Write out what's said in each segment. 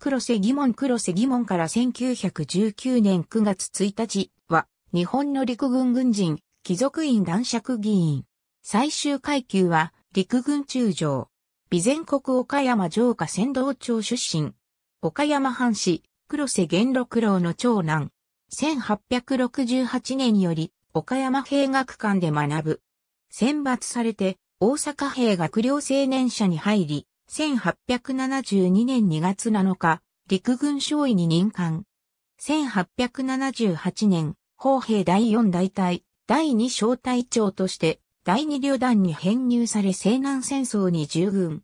黒瀬疑問黒瀬疑問から1919年9月1日は、日本の陸軍軍人、貴族院男爵議員。最終階級は、陸軍中将。備前国岡山城下仙道町出身。岡山藩士、黒瀬元六郎の長男。1868年より、岡山兵学館で学ぶ。選抜されて、大阪兵学寮青年社に入り、1872年2月7日、陸軍少尉に任官。1878年、砲兵第4大隊、第2小隊長として、第2旅団に編入され西南戦争に従軍。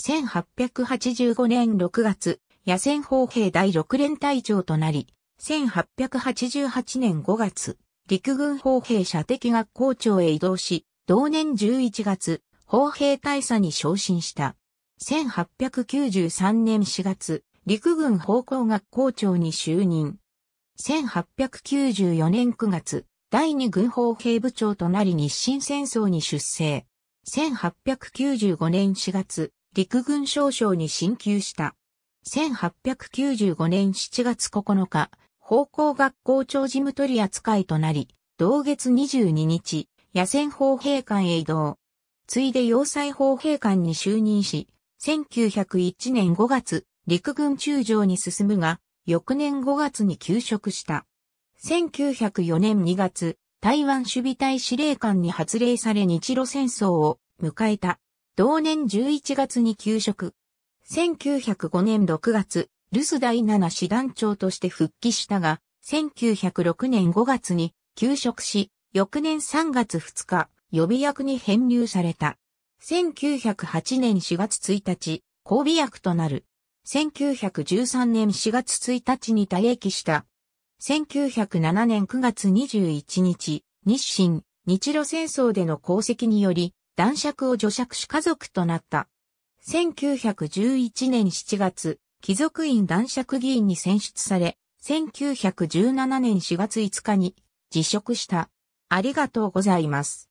1885年6月、野戦砲兵第6連隊長となり、1888年5月、陸軍砲兵射的学校長へ移動し、同年11月、砲兵大佐に昇進した。1893年4月、陸軍方向学校長に就任。1894年9月、第二軍方兵部長となり日清戦争に出征。1895年4月、陸軍少将に進級した。1895年7月9日、方向学校長事務取扱いとなり、同月22日、野戦砲兵館へ移動。ついで要塞砲兵館に就任し、1901年5月、陸軍中将に進むが、翌年5月に休職した。1904年2月、台湾守備隊司令官に発令され日露戦争を迎えた。同年11月に休職。1905年6月、留守第7師団長として復帰したが、1906年5月に休職し、翌年3月2日、予備役に編入された。1908年4月1日、交尾薬となる。1913年4月1日に退役した。1907年9月21日、日清、日露戦争での功績により、男爵を除爵し家族となった。1911年7月、貴族院男爵議員に選出され、1917年4月5日に辞職した。ありがとうございます。